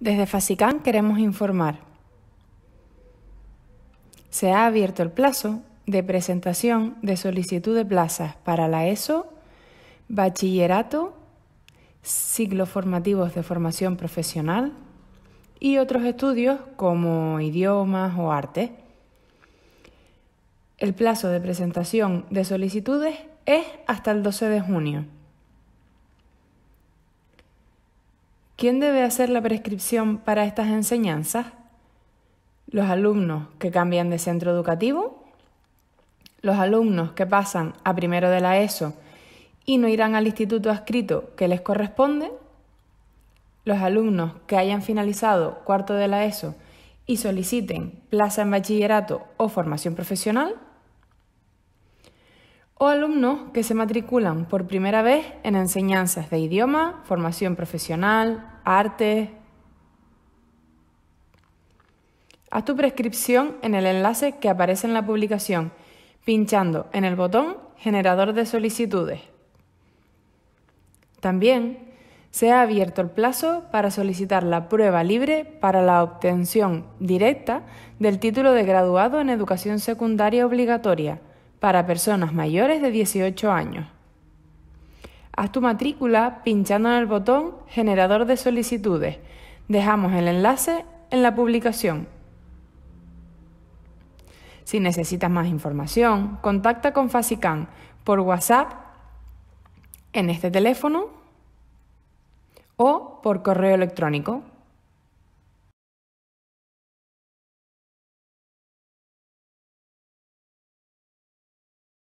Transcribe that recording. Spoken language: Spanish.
Desde FASICAN queremos informar. Se ha abierto el plazo de presentación de solicitud de plazas para la ESO, bachillerato, ciclos formativos de formación profesional y otros estudios como idiomas o arte. El plazo de presentación de solicitudes es hasta el 12 de junio. ¿Quién debe hacer la prescripción para estas enseñanzas? ¿Los alumnos que cambian de centro educativo? ¿Los alumnos que pasan a primero de la ESO y no irán al instituto adscrito que les corresponde? ¿Los alumnos que hayan finalizado cuarto de la ESO y soliciten plaza en bachillerato o formación profesional? o alumnos que se matriculan por primera vez en enseñanzas de idioma, formación profesional, arte. Haz tu prescripción en el enlace que aparece en la publicación, pinchando en el botón Generador de solicitudes. También se ha abierto el plazo para solicitar la prueba libre para la obtención directa del título de graduado en educación secundaria obligatoria para personas mayores de 18 años. Haz tu matrícula pinchando en el botón Generador de solicitudes. Dejamos el enlace en la publicación. Si necesitas más información, contacta con FASICAN por WhatsApp en este teléfono o por correo electrónico